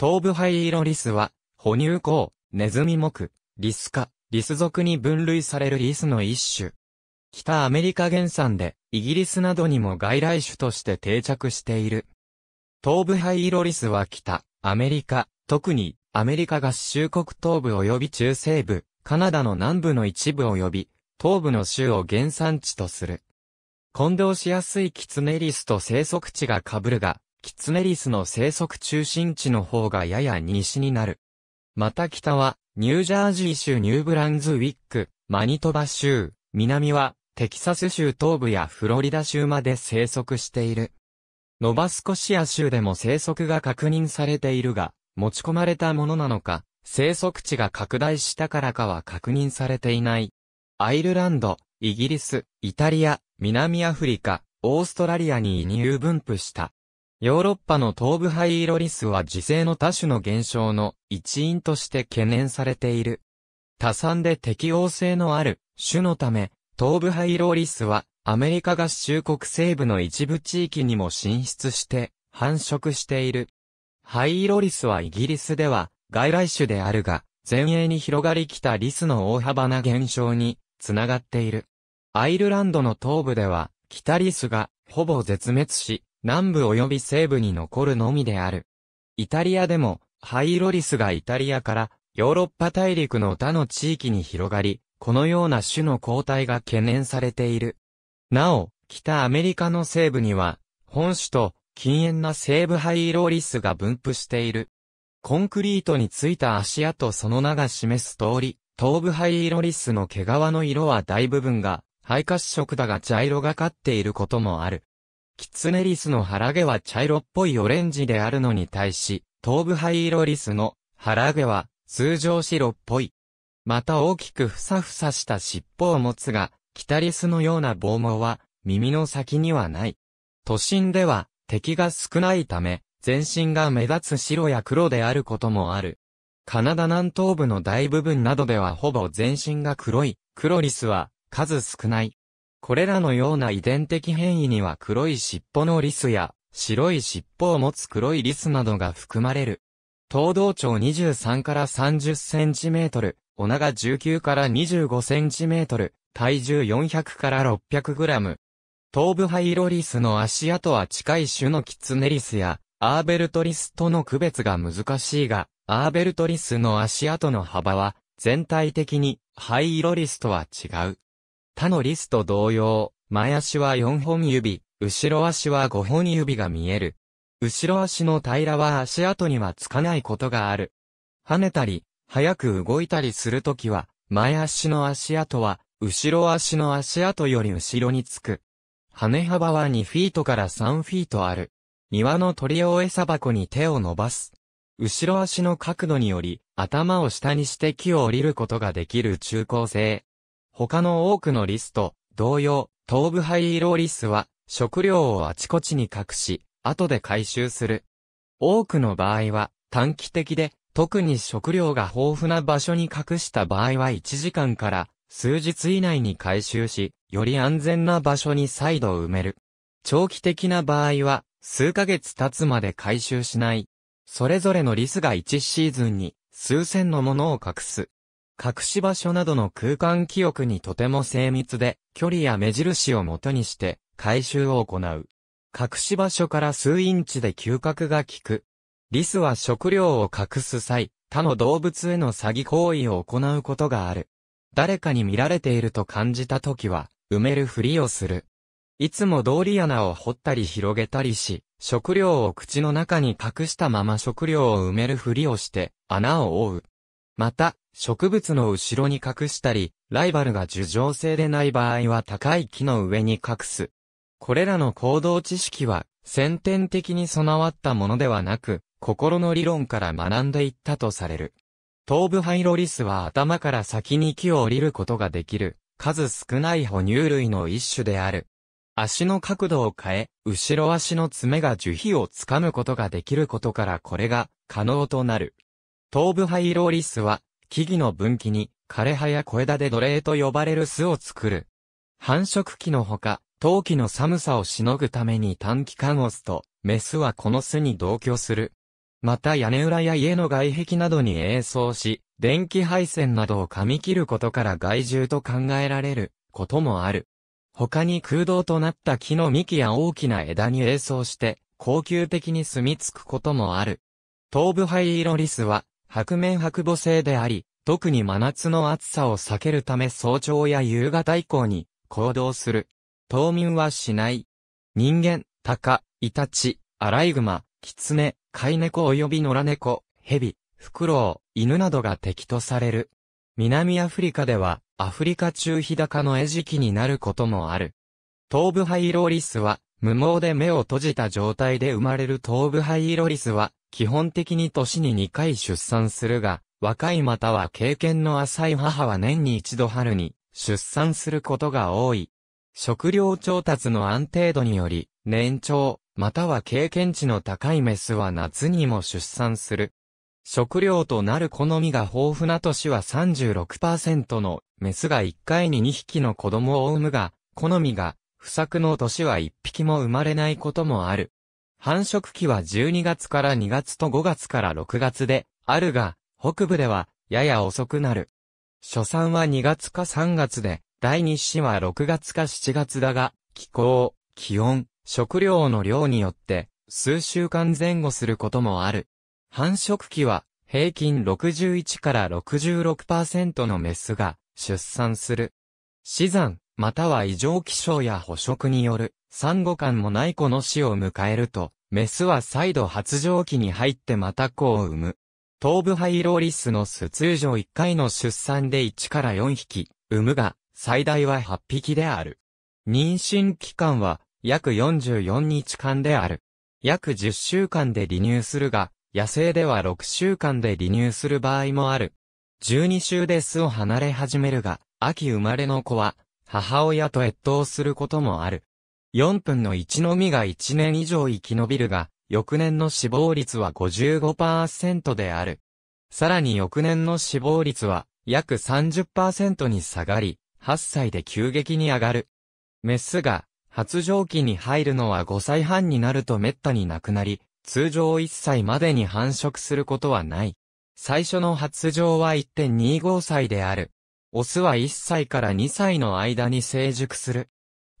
東部灰色リスは、哺乳口、ネズミ目、リス科、リス属に分類されるリスの一種。北アメリカ原産で、イギリスなどにも外来種として定着している。東部灰色リスは北、アメリカ、特にアメリカ合衆国東部及び中西部、カナダの南部の一部及び、東部の州を原産地とする。混同しやすいキツネリスと生息地が被るが、キツネリスの生息中心地の方がやや西になる。また北は、ニュージャージー州ニューブランズウィック、マニトバ州、南は、テキサス州東部やフロリダ州まで生息している。ノバスコシア州でも生息が確認されているが、持ち込まれたものなのか、生息地が拡大したからかは確認されていない。アイルランド、イギリス、イタリア、南アフリカ、オーストラリアに移入分布した。ヨーロッパの東部灰色リスは自生の多種の減少の一因として懸念されている。多産で適応性のある種のため、東部灰色リスはアメリカ合衆国西部の一部地域にも進出して繁殖している。灰色リスはイギリスでは外来種であるが、前衛に広がりきたリスの大幅な減少につながっている。アイルランドの東部では、北リスがほぼ絶滅し、南部及び西部に残るのみである。イタリアでも、ハイロリスがイタリアからヨーロッパ大陸の他の地域に広がり、このような種の交代が懸念されている。なお、北アメリカの西部には、本種と禁煙な西部ハイロリスが分布している。コンクリートについた足跡その名が示す通り、東部ハイロリスの毛皮の色は大部分が、肺褐色だが茶色がかっていることもある。キツネリスの腹毛は茶色っぽいオレンジであるのに対し、頭部灰色リスの腹毛は通常白っぽい。また大きくふさふさした尻尾を持つが、キタリスのような棒毛は耳の先にはない。都心では敵が少ないため、全身が目立つ白や黒であることもある。カナダ南東部の大部分などではほぼ全身が黒い、クロリスは数少ない。これらのような遺伝的変異には黒い尻尾のリスや白い尻尾を持つ黒いリスなどが含まれる。東道長23から30センチメートル、お長19から25センチメートル、体重400から600グラム。東部灰色リスの足跡は近い種のキツネリスや、アーベルトリスとの区別が難しいが、アーベルトリスの足跡の幅は、全体的に灰色リスとは違う。他のリスと同様、前足は4本指、後ろ足は5本指が見える。後ろ足の平らは足跡にはつかないことがある。跳ねたり、早く動いたりするときは、前足の足跡は、後ろ足の足跡より後ろにつく。羽幅は2フィートから3フィートある。庭の鳥用餌箱に手を伸ばす。後ろ足の角度により、頭を下にして木を降りることができる中高生。他の多くのリスと同様、東部灰色リスは食料をあちこちに隠し、後で回収する。多くの場合は短期的で、特に食料が豊富な場所に隠した場合は1時間から数日以内に回収し、より安全な場所に再度埋める。長期的な場合は、数ヶ月経つまで回収しない。それぞれのリスが1シーズンに数千のものを隠す。隠し場所などの空間記憶にとても精密で、距離や目印を元にして回収を行う。隠し場所から数インチで嗅覚が効く。リスは食料を隠す際、他の動物への詐欺行為を行うことがある。誰かに見られていると感じた時は、埋めるふりをする。いつも通り穴を掘ったり広げたりし、食料を口の中に隠したまま食料を埋めるふりをして、穴を覆う。また、植物の後ろに隠したり、ライバルが樹状性でない場合は高い木の上に隠す。これらの行動知識は、先天的に備わったものではなく、心の理論から学んでいったとされる。頭部ハイロリスは頭から先に木を降りることができる、数少ない哺乳類の一種である。足の角度を変え、後ろ足の爪が樹皮をつかむことができることからこれが可能となる。頭部ハイロリスは木々の分岐に、枯葉や小枝で奴隷と呼ばれる巣を作る。繁殖期のほか、冬季の寒さをしのぐために短期間オスと、メスはこの巣に同居する。また屋根裏や家の外壁などに営巣し、電気配線などを噛み切ることから害獣と考えられることもある。他に空洞となった木の幹や大きな枝に営巣して、恒久的に住み着くこともある。東部灰色リスは、白面白母性であり、特に真夏の暑さを避けるため早朝や夕方以降に行動する。冬眠はしない。人間、鷹、イタチ、アライグマ、キツネ、飼い猫及び野良猫、蛇、フクロウ、犬などが敵とされる。南アフリカでは、アフリカ中日高の餌食になることもある。東部ハイローリスは、無毛で目を閉じた状態で生まれる頭部ハイイロリスは、基本的に年に2回出産するが、若いまたは経験の浅い母は年に一度春に出産することが多い。食料調達の安定度により、年長、または経験値の高いメスは夏にも出産する。食料となる好みが豊富な年は36%のメスが1回に2匹の子供を産むが、好みが不作の年は一匹も生まれないこともある。繁殖期は12月から2月と5月から6月で、あるが、北部では、やや遅くなる。初産は2月か3月で、第2子は6月か7月だが、気候、気温、食料の量によって、数週間前後することもある。繁殖期は、平均61から66%のメスが、出産する。死産、または異常気象や捕食による、産後間もない子の死を迎えると、メスは再度発情期に入ってまた子を産む。東部ハイローリスの巣通常1回の出産で1から4匹、産むが、最大は8匹である。妊娠期間は、約44日間である。約10週間で離乳するが、野生では6週間で離乳する場合もある。12週で巣を離れ始めるが、秋生まれの子は、母親と越冬することもある。4分の1のみが1年以上生き延びるが、翌年の死亡率は55%である。さらに翌年の死亡率は約30%に下がり、8歳で急激に上がる。メスが発情期に入るのは5歳半になると滅多になくなり、通常1歳までに繁殖することはない。最初の発情は1.25歳である。オスは1歳から2歳の間に成熟する。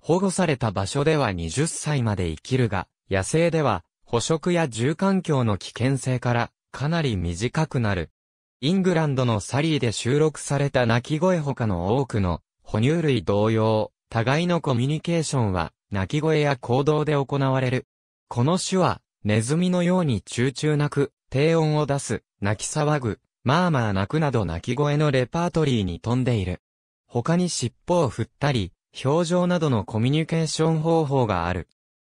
保護された場所では20歳まで生きるが、野生では捕食や住環境の危険性からかなり短くなる。イングランドのサリーで収録された鳴き声他の多くの哺乳類同様、互いのコミュニケーションは鳴き声や行動で行われる。この種はネズミのように中中鳴く、低音を出す、泣き騒ぐ、まあまあ泣くなど泣き声のレパートリーに富んでいる。他に尻尾を振ったり、表情などのコミュニケーション方法がある。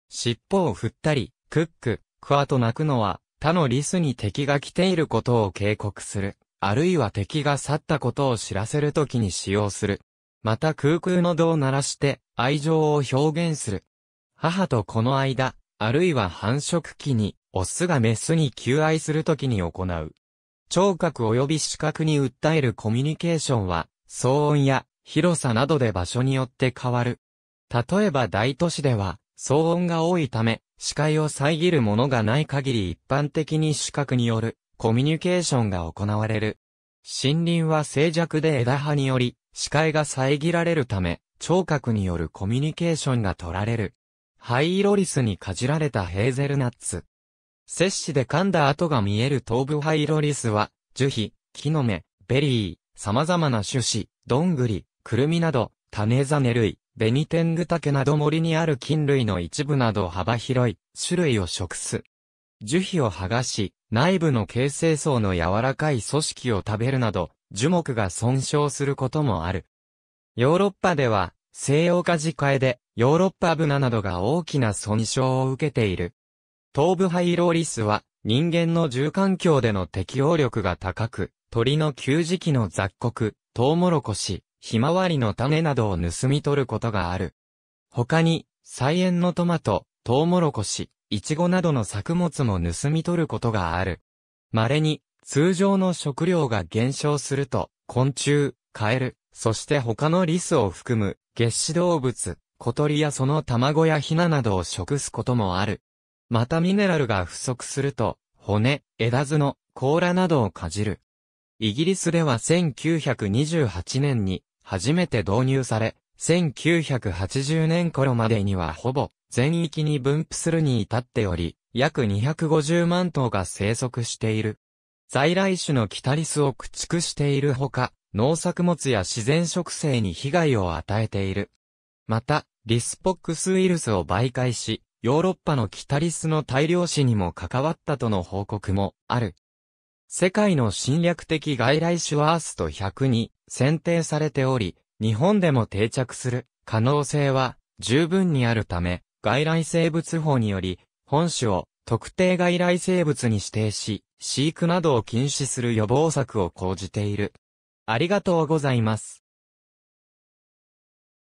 尻尾を振ったり、クック、クワと鳴くのは、他のリスに敵が来ていることを警告する。あるいは敵が去ったことを知らせるときに使用する。また空空の度を鳴らして、愛情を表現する。母と子の間、あるいは繁殖期に、オスがメスに求愛するときに行う。聴覚及び視覚に訴えるコミュニケーションは、騒音や広さなどで場所によって変わる。例えば大都市では、騒音が多いため、視界を遮るものがない限り一般的に視覚によるコミュニケーションが行われる。森林は静寂で枝葉により、視界が遮られるため、聴覚によるコミュニケーションが取られる。灰色リスにかじられたヘーゼルナッツ。摂氏で噛んだ跡が見える東部ハイロリスは、樹皮、木の芽、ベリー、様々な種子、どんぐり、くるみなど、種ザネ類、ベニテングタケなど森にある菌類の一部など幅広い種類を食す。樹皮を剥がし、内部の形成層の柔らかい組織を食べるなど、樹木が損傷することもある。ヨーロッパでは、西洋化自家で、ヨーロッパブナなどが大きな損傷を受けている。東部ハイローリスは人間の住環境での適応力が高く、鳥の給食器の雑穀、トウモロコシ、ひまわりの種などを盗み取ることがある。他に、菜園のトマト、トウモロコシ、イチゴなどの作物も盗み取ることがある。稀に、通常の食料が減少すると、昆虫、カエル、そして他のリスを含む、月子動物、小鳥やその卵やヒナなどを食すこともある。またミネラルが不足すると、骨、枝図の甲羅などをかじる。イギリスでは1928年に初めて導入され、1980年頃までにはほぼ全域に分布するに至っており、約250万頭が生息している。在来種のキタリスを駆逐しているほか、農作物や自然植生に被害を与えている。また、リスポックスウイルスを媒介し、ヨーロッパのキタリスの大量死にも関わったとの報告もある。世界の侵略的外来種ワースト100に選定されており、日本でも定着する可能性は十分にあるため、外来生物法により、本種を特定外来生物に指定し、飼育などを禁止する予防策を講じている。ありがとうございます。